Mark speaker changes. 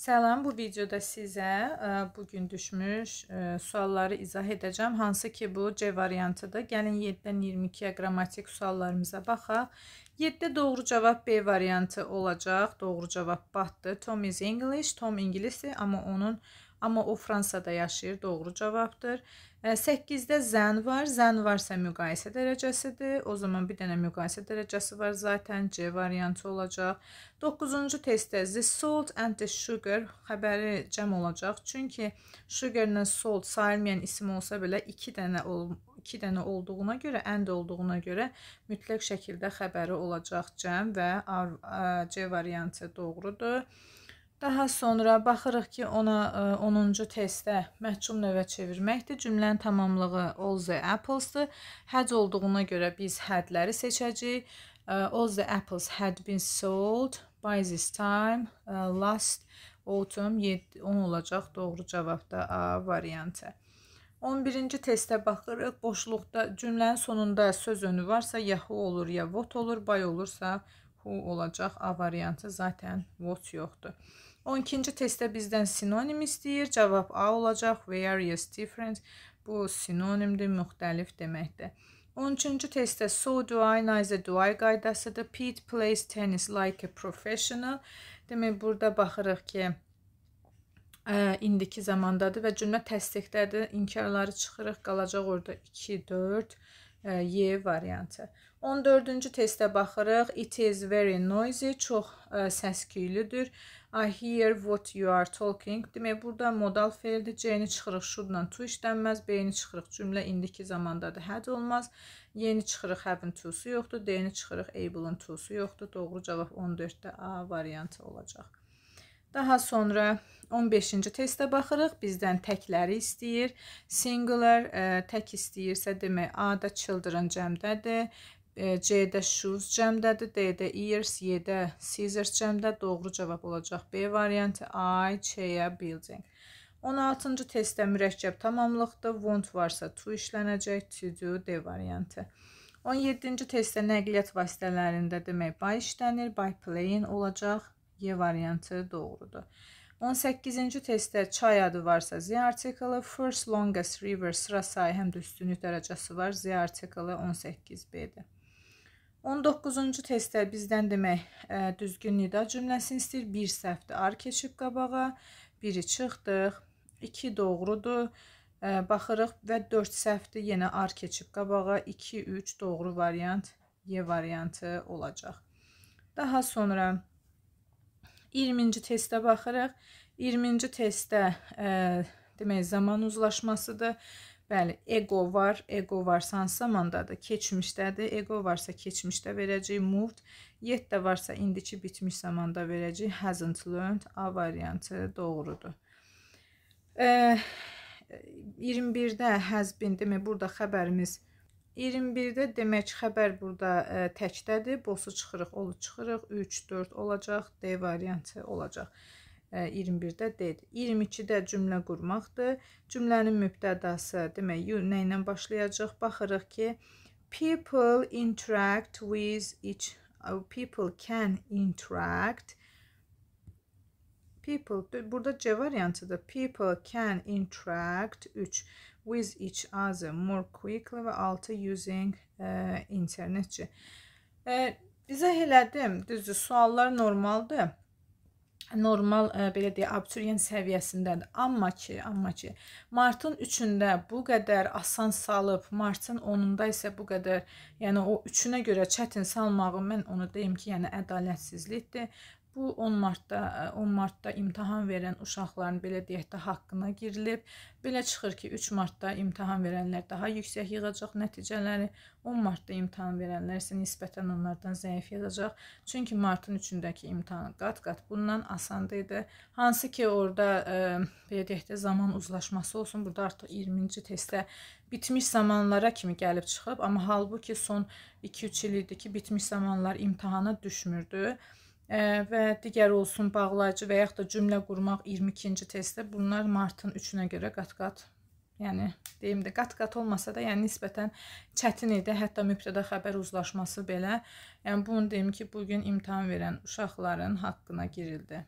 Speaker 1: Salam, bu videoda sizə e, bugün düşmüş e, sualları izah edəcəm. Hansı ki, bu C variantıdır. Gəlin 7-dən 22-yə qrammatik suallarımıza baxaq. 7-də doğru cavab B variantı olacaq. Doğru cavab Batdır. Tom is English. Tom ingilisdir, amma onun Amma o Fransada yaşayır, doğru cavabdır. 8-də zən var. Zən varsa müqayisə dərəcəsidir. O zaman bir dənə müqayisə dərəcəsi var zaten. C variantı olacaq. 9-cu testdə the salt and the sugar xəbəri cəm olacaq. Çünki sugar ilə salt sayılmayan isim olsa belə 2 dənə 2 dənə olduğuna görə, and olduğuna görə mütləq şəkildə xəbəri olacaq cəm və C variantı doğrudur. Daha sonra baxırıq ki, ona 10-cu e, testdə məhcum növə çevirməkdir. Cümlənin tamamlığı all the apples-dır. Həd olduğuna görə biz hədləri seçəcəyik. All the apples had been sold by this time e, last autumn 7 10 olacaq doğru cavabda A variantı. 11-ci testə baxırıq. Boşluqda cümlənin sonunda söz önü varsa, yahoo olur ya vot olur, bay olursa who olacaq. A variantı zaten what yoxdur. 12-ci testdə bizdən sinonim istəyir. Cavab A olacaq. Where is different. Bu sinonimdir, müxtəlif deməkdir. 13-cü testdə so do I, neither do I qaydasıdır. Pete plays tennis like a professional. Demək burada baxırıq ki, ə, indiki zamandadır və cümlə təsdiqdədir. İnkarları çıxırıq, qalacaq orada 2 4 Y variantı. 14-cü testə baxırıq. It is very noisy, çox ə, səs-küylüdür. I hear what you are talking. Demək, burada modal feildir. C-ni çıxırıq should-la to işlənməz. B-ni çıxırıq cümlə indiki zamandadır, həd olmaz. Y-ni çıxırıq have-in to-su yoxdur. D-ni çıxırıq able-in to-su yoxdur. Doğru cavab 14-də A variantı olacaq. Daha sonra 15-ci testə baxırıq. Bizdən təkləri istəyir. Singular ə, e, tək istəyirsə demək A-da children cəmdədir. E, C-də shoes cəmdədir, D-də ears, Y-də e scissors cəmdədir. Doğru cavab olacaq B variantı. I, chair, building. 16-cı testdə mürəkkəb tamamlıqdır. Want varsa to işlənəcək. To do D variantı. 17-ci testdə nəqliyyat vasitələrində demək by işlənir, by playing olacaq. Y variantı doğrudur. 18-ci testdə çay adı varsa Z artikılı, first longest river sıra sayı həm də üstünlük dərəcəsi var. Z artikılı 18B-dir. 19-cu testdə bizdən demək ə, düzgün nida cümləsini istəyir. Bir səhvdir, ar keçib qabağa, biri çıxdıq, iki doğrudur, ə, baxırıq və 4 səhvdir, yenə ar keçib qabağa, 2-3 doğru variant, Y variantı olacaq. Daha sonra 20-ci testə baxırıq. 20-ci testdə e, demək zaman uzlaşmasıdır. Bəli, ego var. Ego varsa hansı zamandadır? Keçmişdədir. Ego varsa keçmişdə verəcəyik. Moved. Yet də varsa indiki bitmiş zamanda verəcəyik. Hasn't learned. A variantı doğrudur. E, 21-də has been, demək burada xəbərimiz 21-də demək xəbər burada ə, e, təkdədir. Bosu çıxırıq, olu çıxırıq. 3, 4 olacaq, D variantı olacaq. Ə, 21-də D-dir. 22-də cümlə qurmaqdır. Cümlənin mübtədası, demək, nə ilə başlayacaq? Baxırıq ki, people interact with each people can interact People, burada C variantıdır. People can interact 3 with each other more quickly və 6 using e, internetçi. E, izah elədim. Düzdür, suallar normaldır. Normal e, belə deyə abituriyent səviyyəsindədir. Amma ki, amma ki, martın 3-də bu qədər asan salıb, martın 10-unda isə bu qədər, yəni o 3-ünə görə çətin salmağı mən onu deyim ki, yəni ədalətsizlikdir. Bu 10 martda 10 e, martda imtahan verən uşaqların belə deyək də haqqına girilib. Belə çıxır ki, 3 martda imtahan verənlər daha yüksək yığacaq nəticələri, 10 martda imtahan verənlər isə nisbətən onlardan zəif yığacaq. Çünki martın 3-dəki imtahan qat-qat bundan asan idi. Hansı ki, orada ə, e, belə deyək də zaman uzlaşması olsun. Burada artıq 20-ci testdə bitmiş zamanlara kimi gəlib çıxıb, amma halbuki son 2-3 il idi ki, bitmiş zamanlar imtahana düşmürdü və digər olsun bağlayıcı və yaxud da cümlə qurmaq 22-ci testdə bunlar martın 3-ünə görə qat-qat Yəni deyim də qat-qat olmasa da, yəni nisbətən çətin idi. Hətta mübtəda xəbər uzlaşması belə. Yəni bunu deyim ki, bu gün imtahan verən uşaqların haqqına girildi.